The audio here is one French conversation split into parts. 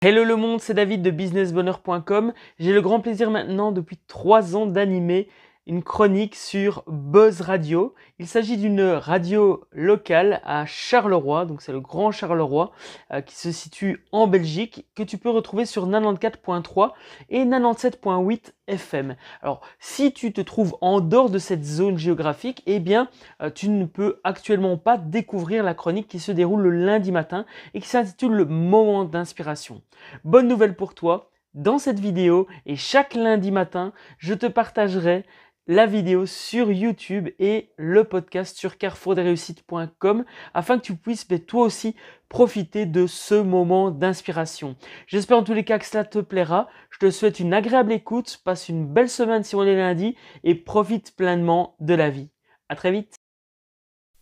Hello le monde, c'est David de businessbonheur.com. J'ai le grand plaisir maintenant depuis 3 ans d'animer une chronique sur Buzz Radio. Il s'agit d'une radio locale à Charleroi, donc c'est le Grand Charleroi, euh, qui se situe en Belgique, que tu peux retrouver sur 94.3 et 97.8 FM. Alors, si tu te trouves en dehors de cette zone géographique, eh bien, euh, tu ne peux actuellement pas découvrir la chronique qui se déroule le lundi matin et qui s'intitule Le moment d'inspiration. Bonne nouvelle pour toi, dans cette vidéo et chaque lundi matin, je te partagerai la vidéo sur YouTube et le podcast sur carrefourdesreussites.com afin que tu puisses ben, toi aussi profiter de ce moment d'inspiration. J'espère en tous les cas que cela te plaira. Je te souhaite une agréable écoute, passe une belle semaine si on est lundi et profite pleinement de la vie. À très vite.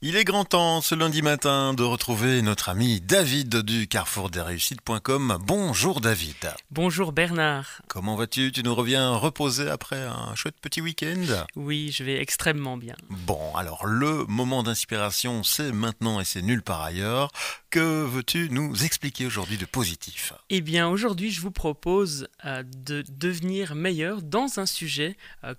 Il est grand temps ce lundi matin de retrouver notre ami David du carrefour des réussites.com. Bonjour David. Bonjour Bernard. Comment vas-tu Tu nous reviens reposer après un chouette petit week-end Oui, je vais extrêmement bien. Bon, alors le moment d'inspiration, c'est maintenant et c'est nulle part ailleurs. Que veux-tu nous expliquer aujourd'hui de positif Eh bien, aujourd'hui, je vous propose euh, de devenir meilleur dans un sujet euh,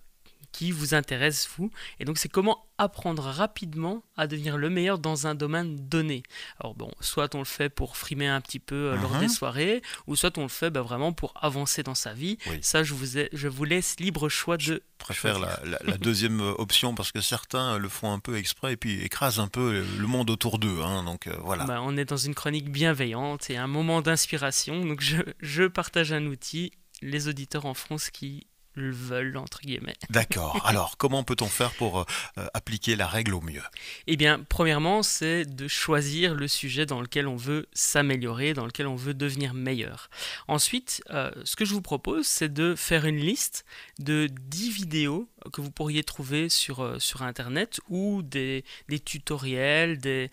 qui vous intéresse vous. Et donc c'est comment apprendre rapidement à devenir le meilleur dans un domaine donné. Alors bon, soit on le fait pour frimer un petit peu euh, lors uh-huh. des soirées, ou soit on le fait bah, vraiment pour avancer dans sa vie. Ça, je vous, je vous laisse libre choix de... Je préfère la, deuxième euh, option parce que certains euh, le font un peu exprès et puis écrasent un peu le monde autour d'eux. Hein. donc voilà. Bah, on est dans une chronique bienveillante et un moment d'inspiration. Donc je, je partage un outil. Les auditeurs en France qui le veulent, entre guillemets. D'accord. Alors, comment peut-on faire pour euh, euh, appliquer la règle au mieux Eh bien, premièrement, c'est de choisir le sujet dans lequel on veut s'améliorer, dans lequel on veut devenir meilleur. Ensuite, euh, ce que je vous propose, c'est de faire une liste de 10 vidéos que vous pourriez trouver sur, sur Internet ou des, des tutoriels, des,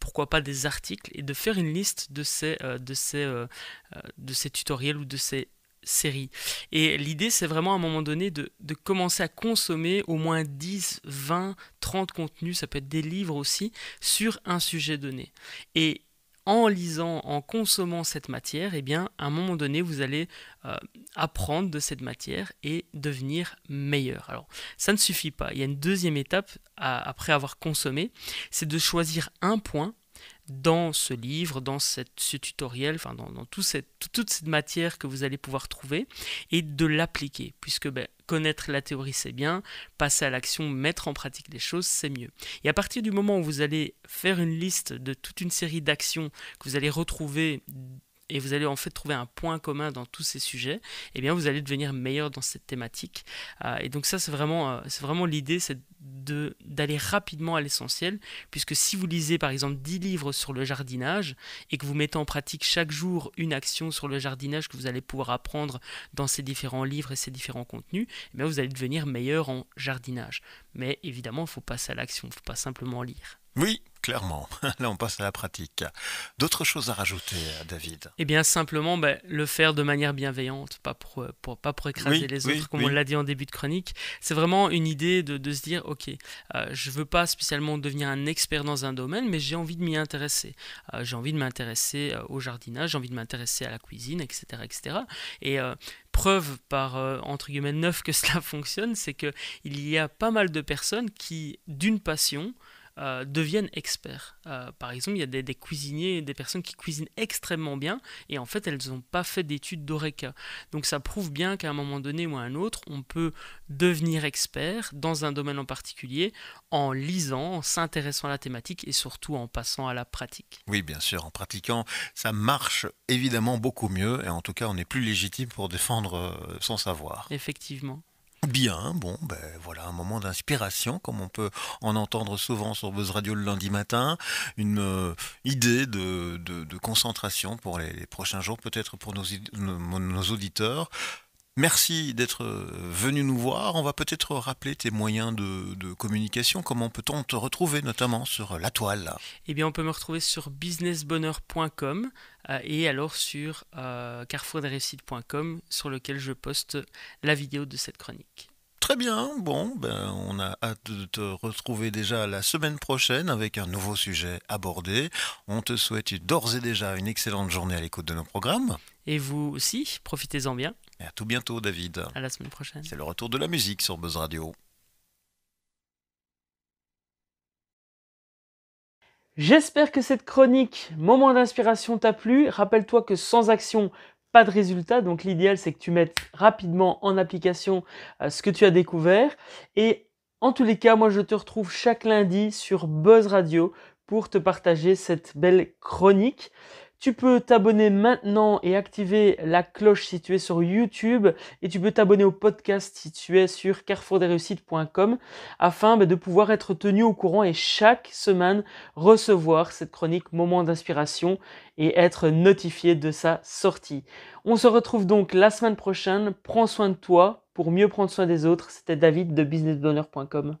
pourquoi pas des articles, et de faire une liste de ces, de ces, de ces tutoriels ou de ces série. Et l'idée, c'est vraiment à un moment donné de, commencer à consommer au moins 10, 20, 30 contenus, ça peut être des livres aussi, sur un sujet donné. Et en lisant, en consommant cette matière, eh bien, à un moment donné, vous allez euh, apprendre de cette matière et devenir meilleur. Alors, ça ne suffit pas. Il y a une deuxième étape, après avoir consommé, c'est de choisir un point dans ce livre, dans cette, ce tutoriel, enfin dans, dans tout cette, toute cette matière que vous allez pouvoir trouver, et de l'appliquer, puisque ben, connaître la théorie c'est bien, passer à l'action, mettre en pratique les choses c'est mieux. Et à partir du moment où vous allez faire une liste de toute une série d'actions que vous allez retrouver et vous allez en fait trouver un point commun dans tous ces sujets, et eh bien vous allez devenir meilleur dans cette thématique. Ah, et donc ça c'est vraiment, euh, c'est vraiment l'idée, c'est d'aller rapidement à l'essentiel, puisque si vous lisez par exemple 10 livres sur le jardinage et que vous mettez en pratique chaque jour une action sur le jardinage que vous allez pouvoir apprendre dans ces différents livres et ces différents contenus, eh vous allez devenir meilleur en jardinage. Mais évidemment, il faut passer à l'action, il ne faut pas simplement lire. Oui, clairement. Là, on passe à la pratique. D'autres choses à rajouter, euh, David Eh bien, simplement, bah, le faire de manière bienveillante, pas pour, euh, pas pour écraser les autres, comme on l'a dit en début de chronique. C'est vraiment une idée de, se dire, OK, je euh, je veux pas spécialement devenir un expert dans un domaine, mais j'ai envie de m'y intéresser. j'ai envie de m'intéresser au jardinage, j'ai envie de m'intéresser à la cuisine, etc. etc. Et preuve par, entre guillemets, neuf que cela fonctionne, c'est qu'il y a pas mal de personnes qui, d'une passion, euh, deviennent experts. Euh, par exemple, il y a des, des, cuisiniers, des personnes qui cuisinent extrêmement bien et en fait, elles n'ont pas fait d'études d'oreca. Donc ça prouve bien qu'à un moment donné ou à un autre, on peut devenir expert dans un domaine en particulier en lisant, en s'intéressant à la thématique et surtout en passant à la pratique. Oui, bien sûr, en pratiquant, ça marche évidemment beaucoup mieux et en tout cas, on est plus légitime pour défendre euh, son savoir. Effectivement. Bien, bon, ben voilà, un moment d'inspiration, comme on peut en entendre souvent sur Buzz Radio le lundi matin, une euh, idée de, concentration pour les, prochains jours, peut-être pour nos auditeurs. Merci d'être euh, venu nous voir. On va peut-être rappeler tes moyens de, communication. Comment peut-on te retrouver notamment sur la toile Eh bien, on peut me retrouver sur businessbonheur.com euh, et alors sur euh, sur lequel je poste la vidéo de cette chronique. Très bien, bon, ben, on a hâte de te retrouver déjà la semaine prochaine avec un nouveau sujet abordé. On te souhaite d'ores et déjà une excellente journée à l'écoute de nos programmes. Et vous aussi, profitez-en bien. Et à tout bientôt, David. À la semaine prochaine. C'est le retour de la musique sur Buzz Radio. J'espère que cette chronique Moment d'inspiration t'a plu. Rappelle-toi que sans action, pas de résultat. Donc l'idéal, c'est que tu mettes rapidement en application euh, ce que tu as découvert. Et en tous les cas, moi, je te retrouve chaque lundi sur Buzz Radio pour te partager cette belle chronique. Tu peux t'abonner maintenant et activer la cloche située sur YouTube et tu peux t'abonner au podcast si tu es sur carrefourdesreussites.com afin bah, de pouvoir être tenu au courant et chaque semaine recevoir cette chronique Moment d'inspiration et être notifié de sa sortie. On se retrouve donc la semaine prochaine. Prends soin de toi pour mieux prendre soin des autres. C'était David de businessbonheur.com.